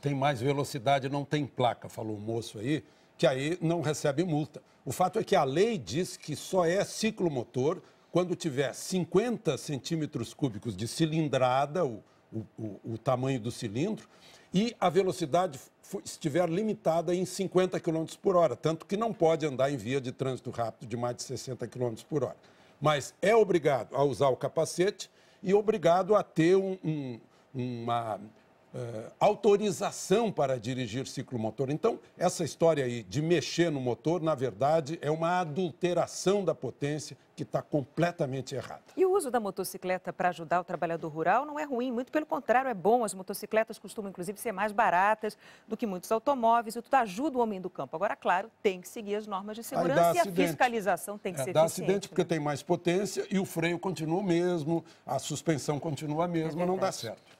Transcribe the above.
tem mais velocidade, não tem placa, falou o moço aí, que aí não recebe multa. O fato é que a lei diz que só é ciclomotor quando tiver 50 centímetros cúbicos de cilindrada, o, o, o tamanho do cilindro, e a velocidade estiver limitada em 50 km por hora, tanto que não pode andar em via de trânsito rápido de mais de 60 km por hora. Mas é obrigado a usar o capacete e obrigado a ter um, um, uma eh, autorização para dirigir ciclomotor. Então, essa história aí de mexer no motor, na verdade, é uma adulteração da potência que está completamente errada. E o uso da motocicleta para ajudar o trabalhador rural não é ruim, muito pelo contrário, é bom. As motocicletas costumam, inclusive, ser mais baratas do que muitos automóveis e tudo ajuda o homem do campo. Agora, claro, tem que seguir as normas de segurança e acidente. a fiscalização tem que é, ser dá eficiente. acidente porque né? tem mais potência e o freio continua o mesmo, a suspensão continua a mesma, é não dá certo.